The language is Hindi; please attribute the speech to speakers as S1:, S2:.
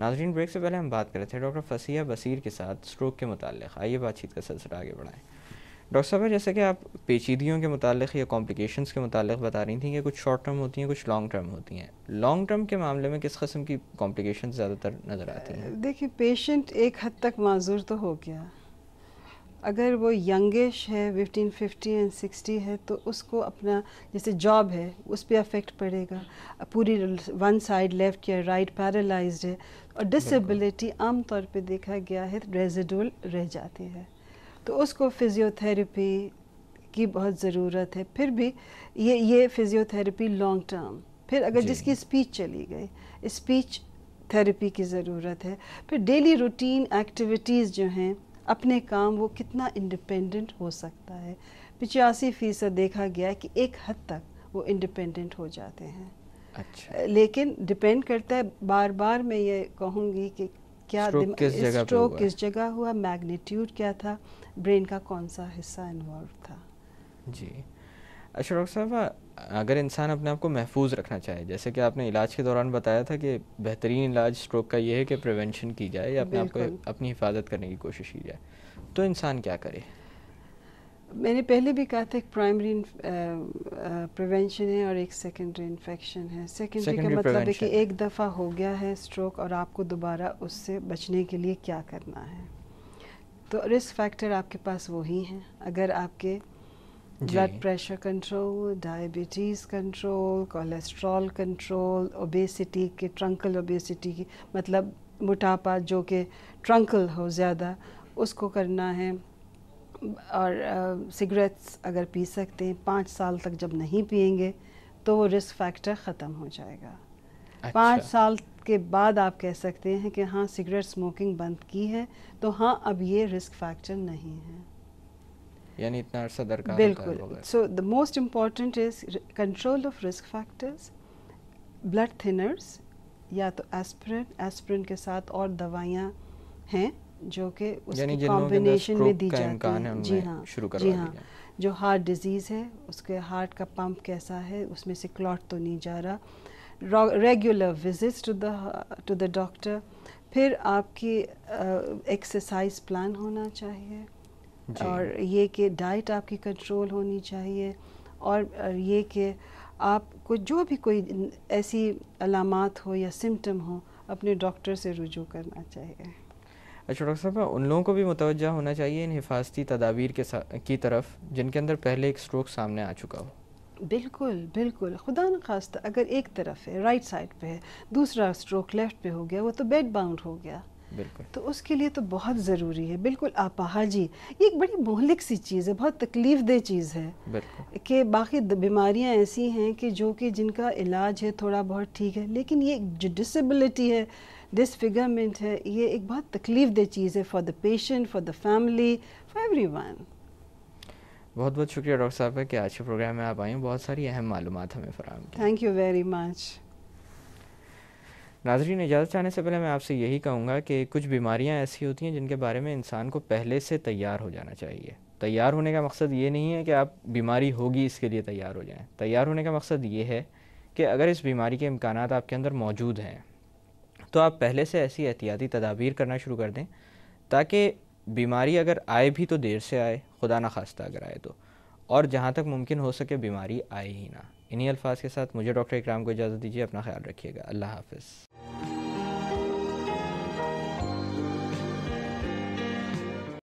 S1: नाजरीन ब्रेक से पहले हम बात कर रहे थे डॉक्टर फसिया बसीर के साथ स्ट्रोक के मतलब आइए बातचीत का सिलसिला आगे बढ़ाएँ डॉक्टर साहब जैसे कि आप पेचीदियों के मतलब या कॉम्प्लिकेशंस के मतलब बता रही थी कि कुछ शॉर्ट टर्म होती हैं कुछ लॉन्ग टर्म होती हैं लॉन्ग टर्म के मामले में किस कस्म की कॉम्प्लिकेशन ज़्यादातर नज़र आते हैं
S2: देखिए पेशेंट एक हद तक माजूर तो हो गया अगर वो यंगेश है फिफ्टीन फिफ्टी एंड सिक्सटी है तो उसको अपना जैसे जॉब है उस पर अफेक्ट पड़ेगा पूरी वन साइड लेफ्ट या राइट पैरालाइज है और डिसेबिलिटी आम तौर पे देखा गया है रेजिडुअल रह जाती है तो उसको फिजियोथेरेपी की बहुत ज़रूरत है फिर भी ये ये फिजियोथेरेपी लॉन्ग टर्म फिर अगर जिसकी स्पीच चली गई स्पीच थेरेपी की ज़रूरत है फिर डेली रूटीन एक्टिविटीज़ जो हैं अपने काम वो कितना इंडिपेंडेंट हो सकता है पिचासी फीसद देखा गया है कि एक हद तक वो इंडिपेंडेंट हो जाते हैं अच्छा लेकिन डिपेंड करता है बार बार मैं ये कहूँगी कि क्या स्ट्रोक किस जगह हुआ मैग्नीट्यूड क्या था ब्रेन का कौन सा हिस्सा इन्वॉल्व था
S1: जी अच्छा डॉक्टर साहब अगर इंसान अपने आप को महफूज रखना चाहे जैसे कि आपने इलाज के दौरान बताया था कि बेहतरीन इलाज स्ट्रोक का यह है कि प्रिवेंशन की जाए या अपने आप को अपनी हिफाजत करने की कोशिश की जाए तो इंसान क्या करे
S2: मैंने पहले भी कहा था एक प्राइमरी प्रिवेंशन uh, uh, है और एक सेकेंडरी इन्फेक्शन है सेकेंडरी का मतलब है कि एक दफ़ा हो गया है स्ट्रोक और आपको दोबारा उससे बचने के लिए क्या करना है तो रिस्क फैक्टर आपके पास वही हैं अगर आपके blood pressure control diabetes control cholesterol control obesity के ट्रंकल ओबेसिटी की मतलब मोटापा जो कि ट्रंकल हो ज़्यादा उसको करना है और सिगरेट्स अगर पी सकते हैं पाँच साल तक जब नहीं पियेंगे तो वो रिस्क फैक्टर ख़त्म हो जाएगा
S1: अच्छा। पाँच
S2: साल के बाद आप कह सकते हैं कि हाँ सिगरेट स्मोकिंग बंद की है तो हाँ अब ये रिस्क फैक्टर नहीं है
S1: यानी इतना अर्सा दरकार बिल्कुल so
S2: the most important is control of risk factors blood thinners या तो एस्प्रिन एस्प्रिन के साथ और दवाइयाँ हैं जो कि उसके कॉम्बिनेशन में दी जाती है जी हाँ शुरू जी हाँ जो हार्ट डिजीज़ है उसके हार्ट का पंप कैसा है उसमें से क्लॉट तो नहीं जा रहा regular visits to the to the doctor फिर आपकी एक्सरसाइज प्लान होना चाहिए और ये कि डाइट आपकी कंट्रोल होनी चाहिए और ये कि आपको जो भी कोई ऐसी अलामत हो या सिम्टम हो अपने डॉक्टर से रुजू करना चाहिए
S1: अच्छा डॉक्टर साहब उन लोगों को भी मुतवजा होना चाहिए इन हिफाजती तदाबीर के की तरफ जिनके अंदर पहले एक स्ट्रोक सामने आ चुका हो
S2: बिल्कुल बिल्कुल खुदा न खास्ता अगर एक तरफ है राइट साइड पे है दूसरा स्ट्रोक लेफ्ट पे हो गया वो तो बेड बाउंड हो गया बिल्कुल तो उसके लिए तो बहुत ज़रूरी है बिल्कुल आपाहा जी ये एक बड़ी मोहलिक सी चीज़ है बहुत तकलीफ दह चीज़ है कि बाकी बीमारियाँ ऐसी हैं कि जो कि जिनका इलाज है थोड़ा बहुत ठीक है लेकिन ये जो डिसबिलिटी है डिसफिगरमेंट है ये एक बहुत तकलीफ दह चीज़ है for the patient for the family for everyone
S1: बहुत बहुत शुक्रिया डॉक्टर साहब का कि आज के प्रोग्राम में आप आई बहुत सारी अहम मालूम हमें फराम
S2: थैंक यू वेरी मच
S1: नाजरीन इजाज़त चाहने से पहले मैं आपसे यही कहूँगा कि कुछ बीमारियाँ ऐसी होती हैं जिनके बारे में इंसान को पहले से तैयार हो जाना चाहिए तैयार होने का मकसद ये नहीं है कि आप बीमारी होगी इसके लिए तैयार हो जाएं तैयार होने का मकसद ये है कि अगर इस बीमारी के इम्कान आपके अंदर मौजूद हैं तो आप पहले से ऐसी एहतियाती तदाबीर करना शुरू कर दें ताकि बीमारी अगर आए भी तो देर से आए खुदा ना खास्ता अगर आए तो और जहाँ तक मुमकिन हो सके बीमारी आए ही ना इन्हीं अल्फाज के साथ मुझे डॉक्टर इकराम को इजाज़त दीजिए अपना ख्याल रखिएगा अल्लाह हाफिज़